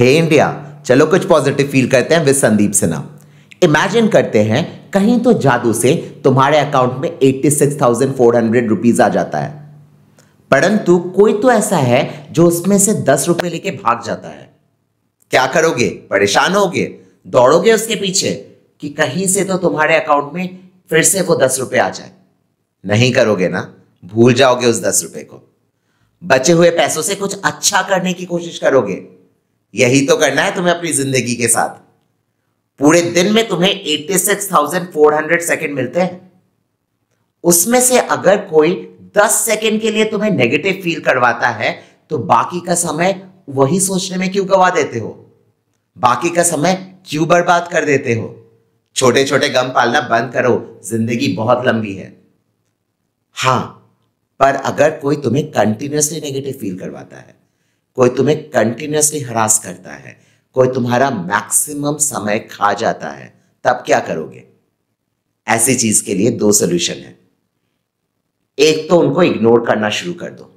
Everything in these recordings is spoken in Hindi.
हे hey इंडिया चलो कुछ पॉजिटिव फील करते हैं विद संदीप सिन्हा इमेजिन करते हैं कहीं तो जादू से तुम्हारे अकाउंट में eighty six thousand four hundred rupees आ जाता है परंतु कोई तो ऐसा है जो उसमें से दस रुपए लेके भाग जाता है क्या करोगे परेशान होगे दौड़ोगे उसके पीछे कि कहीं से तो तुम्हारे अकाउंट में फिर से वो दस रुपए आ जाए नहीं करोगे ना भूल जाओगे उस दस रुपए को बचे हुए पैसों से कुछ अच्छा करने की कोशिश करोगे यही तो करना है तुम्हें अपनी जिंदगी के साथ पूरे दिन में तुम्हें 86,400 सेकंड मिलते हैं उसमें से अगर कोई 10 सेकंड के लिए तुम्हें नेगेटिव फील करवाता है तो बाकी का समय वही सोचने में क्यों गवा देते हो बाकी का समय क्यों बर्बाद कर देते हो छोटे छोटे गम पालना बंद करो जिंदगी बहुत लंबी है हाँ पर अगर कोई तुम्हें कंटिन्यूसली नेगेटिव फील करवाता है कोई तुम्हें कंटिन्यूसली हरास करता है कोई तुम्हारा मैक्सिमम समय खा जाता है तब क्या करोगे ऐसी चीज के लिए दो सोल्यूशन है एक तो उनको इग्नोर करना शुरू कर दो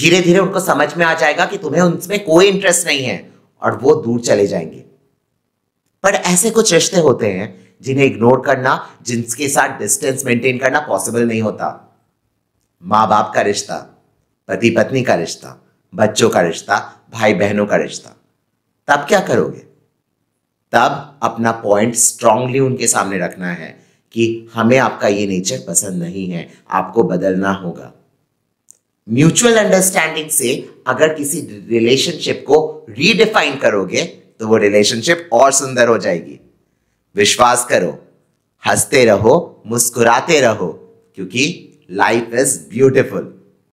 धीरे धीरे उनको समझ में आ जाएगा कि तुम्हें उनमें कोई इंटरेस्ट नहीं है और वो दूर चले जाएंगे पर ऐसे कुछ रिश्ते होते हैं जिन्हें इग्नोर करना जिनके साथ डिस्टेंस मेंटेन करना पॉसिबल नहीं होता माँ बाप का रिश्ता पति पत्नी का रिश्ता बच्चों का रिश्ता भाई बहनों का रिश्ता तब क्या करोगे तब अपना पॉइंट स्ट्रांगली उनके सामने रखना है कि हमें आपका ये नेचर पसंद नहीं है आपको बदलना होगा म्यूचुअल अंडरस्टैंडिंग से अगर किसी रिलेशनशिप को रीडिफाइन करोगे तो वो रिलेशनशिप और सुंदर हो जाएगी विश्वास करो हंसते रहो मुस्कुराते रहो क्योंकि लाइफ इज ब्यूटिफुल